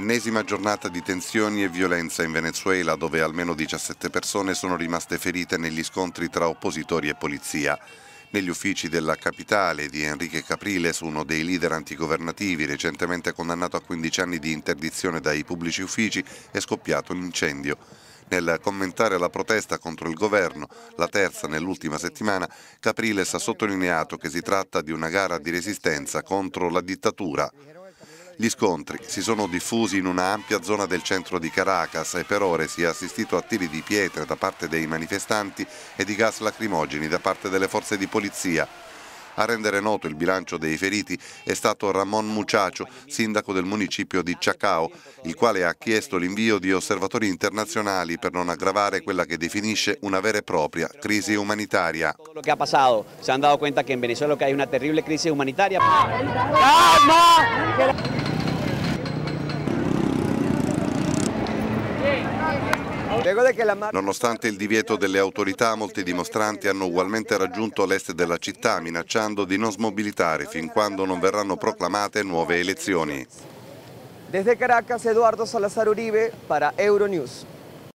Ennesima giornata di tensioni e violenza in Venezuela dove almeno 17 persone sono rimaste ferite negli scontri tra oppositori e polizia. Negli uffici della capitale di Enrique Capriles, uno dei leader antigovernativi recentemente condannato a 15 anni di interdizione dai pubblici uffici, è scoppiato un incendio. Nel commentare la protesta contro il governo, la terza nell'ultima settimana, Capriles ha sottolineato che si tratta di una gara di resistenza contro la dittatura. Gli scontri si sono diffusi in un'ampia zona del centro di Caracas e per ore si è assistito a tiri di pietre da parte dei manifestanti e di gas lacrimogeni da parte delle forze di polizia. A rendere noto il bilancio dei feriti è stato Ramon Muciaccio, sindaco del municipio di Chacao, il quale ha chiesto l'invio di osservatori internazionali per non aggravare quella che definisce una vera e propria crisi umanitaria. Lo che ha passato, si hanno dato conto che in Venezuela c'è una terribile crisi umanitaria. Nonostante il divieto delle autorità, molti dimostranti hanno ugualmente raggiunto l'est della città, minacciando di non smobilitare fin quando non verranno proclamate nuove elezioni. Desde Caracas, Eduardo Salazar Uribe para Euronews.